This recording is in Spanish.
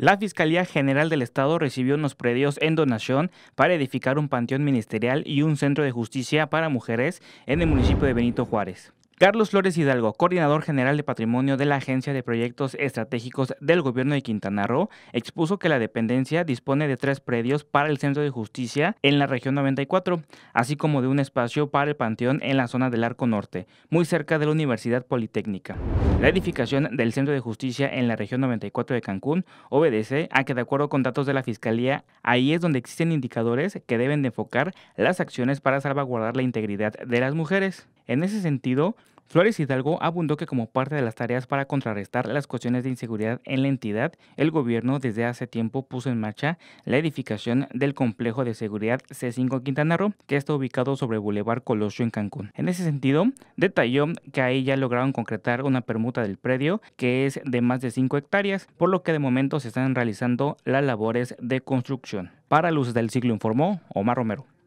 La Fiscalía General del Estado recibió unos predios en donación para edificar un panteón ministerial y un centro de justicia para mujeres en el municipio de Benito Juárez. Carlos Flores Hidalgo, coordinador general de patrimonio de la Agencia de Proyectos Estratégicos del Gobierno de Quintana Roo, expuso que la dependencia dispone de tres predios para el Centro de Justicia en la región 94, así como de un espacio para el Panteón en la zona del Arco Norte, muy cerca de la Universidad Politécnica. La edificación del Centro de Justicia en la región 94 de Cancún obedece a que, de acuerdo con datos de la Fiscalía, ahí es donde existen indicadores que deben de enfocar las acciones para salvaguardar la integridad de las mujeres. En ese sentido, Flores Hidalgo abundó que como parte de las tareas para contrarrestar las cuestiones de inseguridad en la entidad, el gobierno desde hace tiempo puso en marcha la edificación del complejo de seguridad C5 Quintana Roo, que está ubicado sobre Boulevard Colosio en Cancún. En ese sentido, detalló que ahí ya lograron concretar una permuta del predio que es de más de 5 hectáreas, por lo que de momento se están realizando las labores de construcción. Para Luces del Ciclo informó Omar Romero.